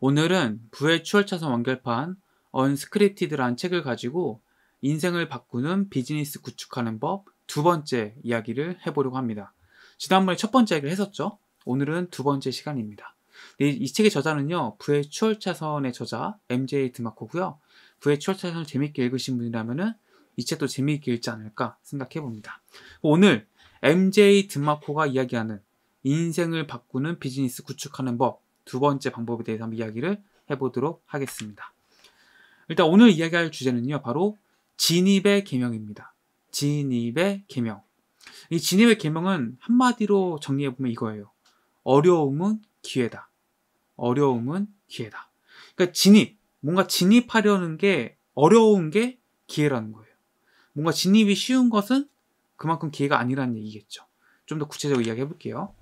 오늘은 부의 추월차선 완결판 언스크립티드란 책을 가지고 인생을 바꾸는 비즈니스 구축하는 법 두 번째 이야기를 해보려고 합니다. 지난번에 첫 번째 이야기를 했었죠. 오늘은 두 번째 시간입니다. 네, 이 책의 저자는요, 부의 추월차선의 저자 MJ 드마코고요. 부의 추월차선을 재밌게 읽으신 분이라면이 책도 재미있게 읽지 않을까 생각해 봅니다. 오늘 MJ 드마코가 이야기하는 인생을 바꾸는 비즈니스 구축하는 법두 번째 방법에 대해서 한번 이야기를 해보도록 하겠습니다. 일단 오늘 이야기할 주제는요, 바로 진입의 개명입니다. 진입의 개명. 이 진입의 개명은 한마디로 정리해보면 이거예요. 어려움은 기회다. 어려움은 기회다. 그러니까 진입, 뭔가 진입하려는 게 어려운 게 기회라는 거예요. 뭔가 진입이 쉬운 것은 그만큼 기회가 아니라는 얘기겠죠. 좀 더 구체적으로 이야기해 볼게요.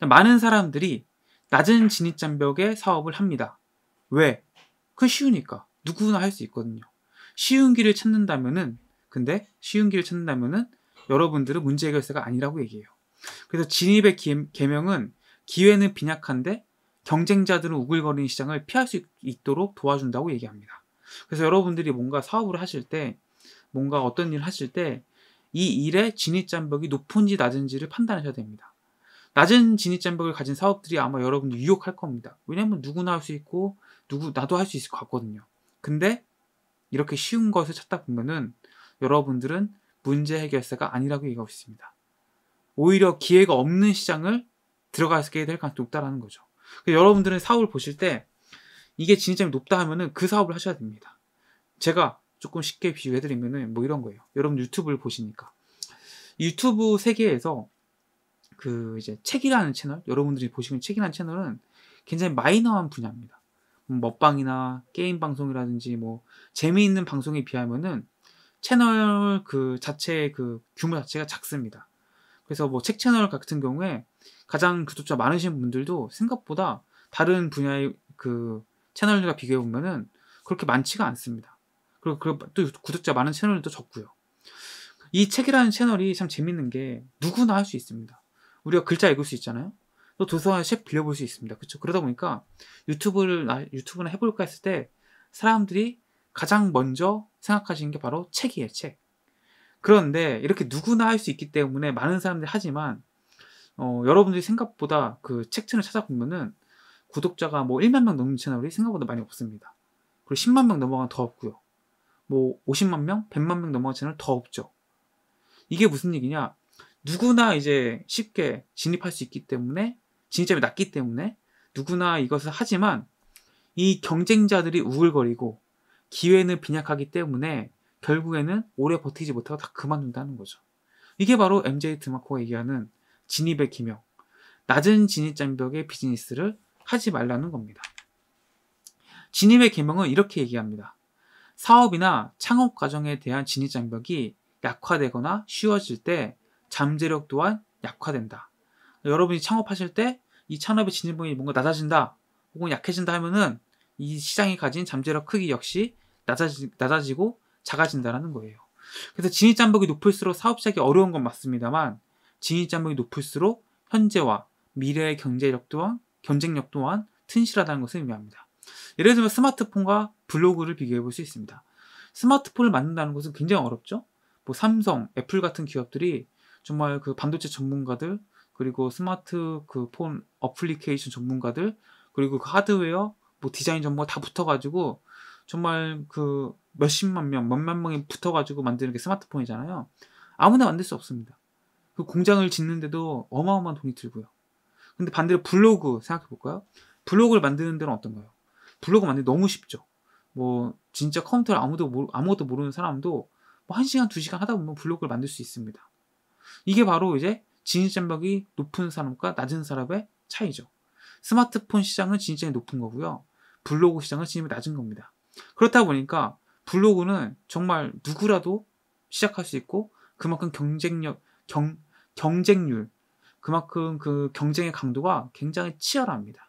많은 사람들이 낮은 진입장벽에 사업을 합니다. 왜? 그 쉬우니까. 누구나 할 수 있거든요. 쉬운 길을 찾는다면은, 근데 쉬운 길을 찾는다면은 여러분들은 문제 해결사가 아니라고 얘기해요. 그래서 진입의 개명은 기회는 빈약한데 경쟁자들은 우글거리는 시장을 피할 수 있도록 도와준다고 얘기합니다. 그래서 여러분들이 뭔가 사업을 하실 때, 뭔가 어떤 일을 하실 때, 이 일의 진입 장벽이 높은지 낮은지를 판단하셔야 됩니다. 낮은 진입장벽을 가진 사업들이 아마 여러분들 유혹할 겁니다. 왜냐면 누구나 할 수 있고 누구 나도 할 수 있을 것 같거든요. 근데 이렇게 쉬운 것을 찾다 보면은 여러분들은 문제 해결사가 아니라고 얘기하고 있습니다. 오히려 기회가 없는 시장을 들어가게 될 가능성이 높다라는 거죠. 여러분들은 사업을 보실 때 이게 진입점이 높다 하면은 그 사업을 하셔야 됩니다. 제가 조금 쉽게 비유해드리면은 뭐 이런 거예요. 여러분 유튜브를 보시니까 유튜브 세계에서 그 이제 책이라는 채널, 여러분들이 보시는 책이라는 채널은 굉장히 마이너한 분야입니다. 뭐 먹방이나 게임 방송이라든지 뭐 재미있는 방송에 비하면은 채널 그 자체의 그 규모 자체가 작습니다. 그래서 뭐 책 채널 같은 경우에 가장 구독자 많으신 분들도 생각보다 다른 분야의 그 채널들과 비교해 보면은 그렇게 많지가 않습니다. 그리고 또 구독자 많은 채널도 적고요. 이 책이라는 채널이 참 재밌는 게 누구나 할 수 있습니다. 우리가 글자 읽을 수 있잖아요. 또 도서관 책 빌려볼 수 있습니다. 그렇죠? 그러다 보니까 유튜브를 아, 유튜브나 해볼까 했을 때 사람들이 가장 먼저 생각하시는 게 바로 책이에요, 책. 그런데 이렇게 누구나 할 수 있기 때문에 많은 사람들이 하지만 어, 여러분들이 생각보다 그 책층을 찾아보면은 구독자가 뭐 1만 명 넘는 채널이 생각보다 많이 없습니다. 그리고 10만 명 넘어가면 더 없고요. 뭐 50만 명, 100만 명 넘어가는 채널 더 없죠. 이게 무슨 얘기냐? 누구나 이제 쉽게 진입할 수 있기 때문에 진입점이 낮기 때문에 누구나 이것을 하지만 이 경쟁자들이 우글거리고 기회는 빈약하기 때문에 결국에는 오래 버티지 못하고 다 그만둔다는 거죠. 이게 바로 MJ 드마코가 얘기하는 진입의 기명, 낮은 진입 장벽의 비즈니스를 하지 말라는 겁니다. 진입의 기명은 이렇게 얘기합니다. 사업이나 창업 과정에 대한 진입 장벽이 약화되거나 쉬워질 때 잠재력 또한 약화된다. 여러분이 창업하실 때 이 창업의 진입분이 뭔가 낮아진다 혹은 약해진다 하면은 이 시장이 가진 잠재력 크기 역시 낮아지, 낮아지고 작아진다라는 거예요. 그래서 진입 장벽이 높을수록 사업 시작이 어려운 건 맞습니다만 진입 장벽이 높을수록 현재와 미래의 경제력 또한 경쟁력 또한 튼실하다는 것을 의미합니다. 예를 들면 스마트폰과 블로그를 비교해 볼 수 있습니다. 스마트폰을 만든다는 것은 굉장히 어렵죠. 뭐 삼성, 애플 같은 기업들이 정말 그 반도체 전문가들 그리고 스마트 그 폰 어플리케이션 전문가들 그리고 그 하드웨어 뭐 디자인 전문가 다 붙어가지고 정말 그 몇십만 명 몇만 명이 붙어가지고 만드는 게 스마트폰이잖아요. 아무나 만들 수 없습니다. 그 공장을 짓는데도 어마어마한 돈이 들고요. 근데 반대로 블로그 생각해 볼까요? 블로그를 만드는 데는 어떤가요? 블로그 만들는 너무 쉽죠. 뭐 진짜 컴퓨터를 아무도 모르, 아무것도 모르는 사람도 뭐 1시간, 2시간 하다 보면 블로그를 만들 수 있습니다. 이게 바로 이제 진입장벽이 높은 산업과 낮은 산업의 차이죠. 스마트폰 시장은 진입장이 높은 거고요. 블로그 시장은 진입이 낮은 겁니다. 그렇다 보니까 블로그는 정말 누구라도 시작할 수 있고 그만큼 경쟁력, 경, 경쟁률, 그만큼 그 경쟁의 강도가 굉장히 치열합니다.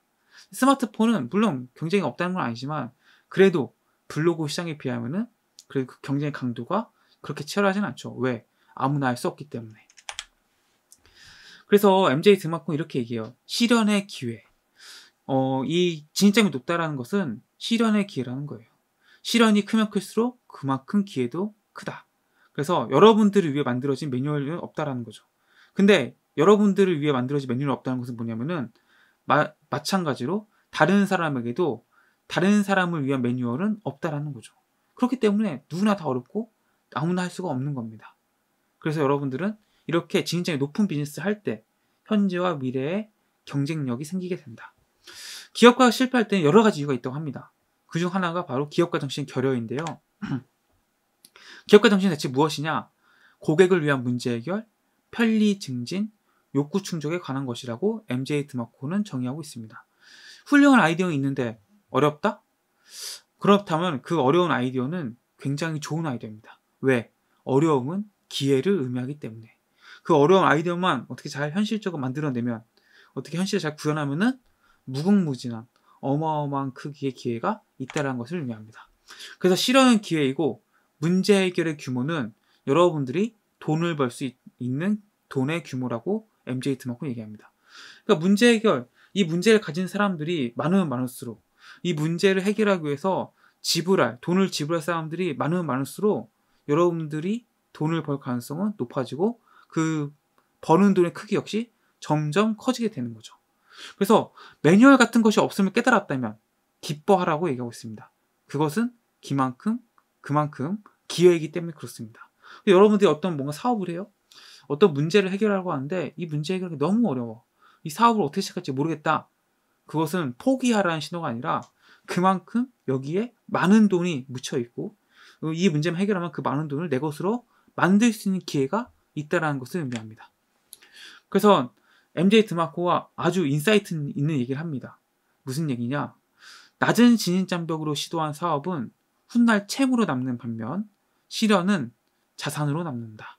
스마트폰은 물론 경쟁이 없다는 건 아니지만 그래도 블로그 시장에 비하면은 그래도 그 경쟁의 강도가 그렇게 치열하진 않죠. 왜? 아무나 할 수 없기 때문에. 그래서 MJ 드마콘 이렇게 얘기해요. 실현의 기회. 어, 이 진입점이 높다라는 것은 실현의 기회라는 거예요. 실현이 크면 클수록 그만큼 기회도 크다. 그래서 여러분들을 위해 만들어진 매뉴얼은 없다라는 거죠. 근데 여러분들을 위해 만들어진 매뉴얼이 없다는 것은 뭐냐면은 마, 마찬가지로 다른 사람에게도 다른 사람을 위한 매뉴얼은 없다라는 거죠. 그렇기 때문에 누구나 다 어렵고 아무나 할 수가 없는 겁니다. 그래서 여러분들은 이렇게 진입장이 높은 비즈니스 를할 때 현재와 미래의 경쟁력이 생기게 된다. 기업가가 실패할 때는 여러 가지 이유가 있다고 합니다. 그 중 하나가 바로 기업가 정신 결여인데요. 기업가 정신은 대체 무엇이냐? 고객을 위한 문제 해결, 편리 증진, 욕구 충족에 관한 것이라고 MJ 드마코는 정의하고 있습니다. 훌륭한 아이디어는 있는데 어렵다? 그렇다면 그 어려운 아이디어는 굉장히 좋은 아이디어입니다. 왜? 어려움은 기회를 의미하기 때문에. 그 어려운 아이디어만 어떻게 잘 현실적으로 만들어내면 어떻게 현실을 잘 구현하면은 무궁무진한 어마어마한 크기의 그 기회가 있다라는 것을 의미합니다. 그래서 실현은 기회이고 문제 해결의 규모는 여러분들이 돈을 벌 수 있는 돈의 규모라고 MJ 트마코 얘기합니다. 그러니까 문제 해결, 이 문제를 가진 사람들이 많으면 많을수록 이 문제를 해결하기 위해서 지불할, 돈을 지불할 사람들이 많으면 많을수록 여러분들이 돈을 벌 가능성은 높아지고 그 버는 돈의 크기 역시 점점 커지게 되는 거죠. 그래서 매뉴얼 같은 것이 없음을 깨달았다면 기뻐하라고 얘기하고 있습니다. 그것은 기만큼 그만큼 기회이기 때문에 그렇습니다. 여러분들이 어떤 뭔가 사업을 해요? 어떤 문제를 해결하려고 하는데 이 문제 해결하기 너무 어려워. 이 사업을 어떻게 시작할지 모르겠다. 그것은 포기하라는 신호가 아니라 그만큼 여기에 많은 돈이 묻혀 있고 이 문제만 해결하면 그 많은 돈을 내 것으로 만들 수 있는 기회가 있다라는 것을 의미합니다. 그래서 MJ 드마코와 아주 인사이트 있는 얘기를 합니다. 무슨 얘기냐? 낮은 진입장벽으로 시도한 사업은 훗날 채무로 남는 반면 실현은 자산으로 남는다.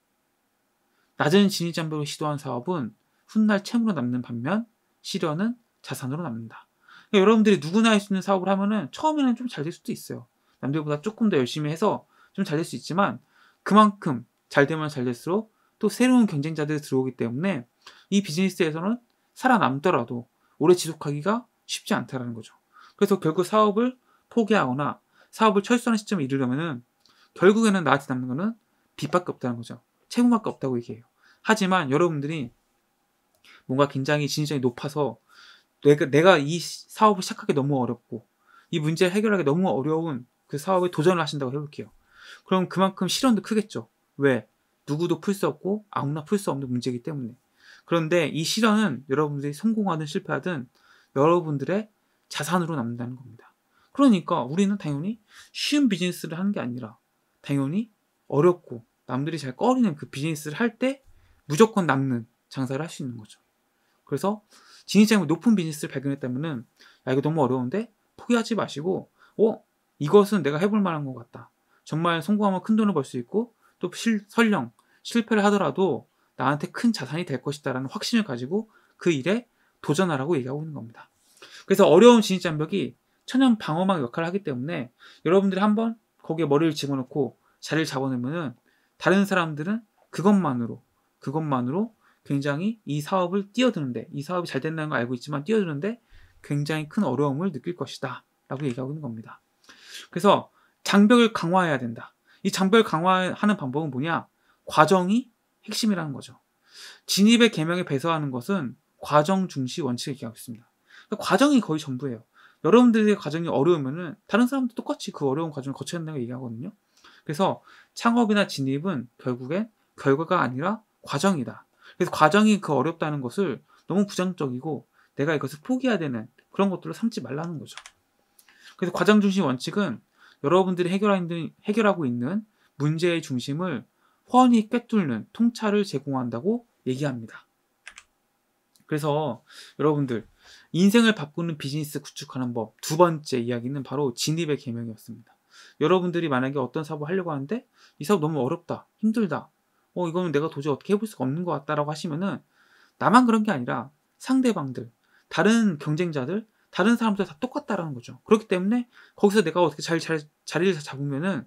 낮은 진입장벽으로 시도한 사업은 훗날 채무로 남는 반면 실현은 자산으로 남는다. 그러니까 여러분들이 누구나 할 수 있는 사업을 하면은 처음에는 좀 잘 될 수도 있어요. 남들보다 조금 더 열심히 해서 좀 잘 될 수 있지만 그만큼 잘 되면 잘 될수록 또 새로운 경쟁자들이 들어오기 때문에 이 비즈니스에서는 살아남더라도 오래 지속하기가 쉽지 않다라는 거죠. 그래서 결국 사업을 포기하거나 사업을 철수하는 시점에 이르려면은 결국에는 나한테 남는 거는 빚밖에 없다는 거죠. 채무밖에 없다고 얘기해요. 하지만 여러분들이 뭔가 굉장히 진실성이 높아서 내가, 내가 이 사업을 시작하기 너무 어렵고 이 문제를 해결하기 너무 어려운 그 사업에 도전을 하신다고 해볼게요. 그럼 그만큼 실현도 크겠죠. 왜? 누구도 풀 수 없고 아무나 풀 수 없는 문제이기 때문에 그런데 이 실현은 여러분들이 성공하든 실패하든 여러분들의 자산으로 남는다는 겁니다. 그러니까 우리는 당연히 쉬운 비즈니스를 하는 게 아니라 당연히 어렵고 남들이 잘 꺼리는 그 비즈니스를 할 때 무조건 남는 장사를 할 수 있는 거죠. 그래서 진입장이 높은 비즈니스를 발견했다면은 야 이거 너무 어려운데 포기하지 마시고 어 이것은 내가 해볼 만한 것 같다. 정말 성공하면 큰 돈을 벌 수 있고 또 실, 설령 실패를 하더라도 나한테 큰 자산이 될 것이다라는 확신을 가지고 그 일에 도전하라고 얘기하고 있는 겁니다. 그래서 어려운 진입장벽이 천연 방어막 역할을 하기 때문에 여러분들이 한번 거기에 머리를 집어넣고 자리를 잡아내면은 다른 사람들은 그것만으로 그것만으로 굉장히 이 사업을 뛰어드는데 이 사업이 잘 된다는 걸 알고 있지만 뛰어드는데 굉장히 큰 어려움을 느낄 것이다 라고 얘기하고 있는 겁니다 그래서 장벽을 강화해야 된다 이 장벽을 강화하는 방법은 뭐냐 과정이 핵심이라는 거죠. 진입의 개명에 배서하는 것은 과정 중시 원칙을 기하고 있습니다. 그러니까 과정이 거의 전부예요. 여러분들의 과정이 어려우면은 다른 사람도 똑같이 그 어려운 과정을 거쳐야 한다고 얘기하거든요. 그래서 창업이나 진입은 결국에 결과가 아니라 과정이다. 그래서 과정이 그 어렵다는 것을 너무 부정적이고 내가 이것을 포기해야 되는 그런 것들을 삼지 말라는 거죠. 그래서 과정 중심 원칙은 여러분들이 해결하고 있는 문제의 중심을 훤히 꿰뚫는 통찰을 제공한다고 얘기합니다. 그래서 여러분들 인생을 바꾸는 비즈니스 구축하는 법 두 번째 이야기는 바로 진입의 개명이었습니다. 여러분들이 만약에 어떤 사업을 하려고 하는데 이 사업 너무 어렵다, 힘들다, 어 이거는 내가 도저히 어떻게 해볼 수가 없는 것 같다라고 하시면은 나만 그런 게 아니라 상대방들, 다른 경쟁자들, 다른 사람들 다 똑같다라는 거죠. 그렇기 때문에 거기서 내가 어떻게 잘, 잘 자리를 잡으면은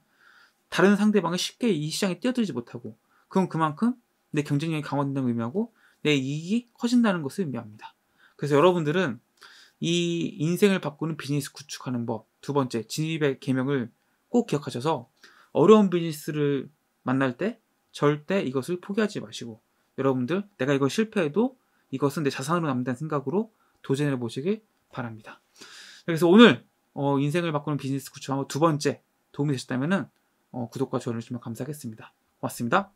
다른 상대방을 쉽게 이 시장에 뛰어들지 못하고 그건 그만큼 내 경쟁력이 강화된다는 의미하고 내 이익이 커진다는 것을 의미합니다. 그래서 여러분들은 이 인생을 바꾸는 비즈니스 구축하는 법 두 번째 진입의 개명을 꼭 기억하셔서 어려운 비즈니스를 만날 때 절대 이것을 포기하지 마시고 여러분들 내가 이걸 실패해도 이것은 내 자산으로 남는다는 생각으로 도전해 보시길 바랍니다. 그래서 오늘 어, 인생을 바꾸는 비즈니스 구축하고 두 번째 도움이 되셨다면은 어, 구독과 좋아요 주시면 감사하겠습니다. 고맙습니다.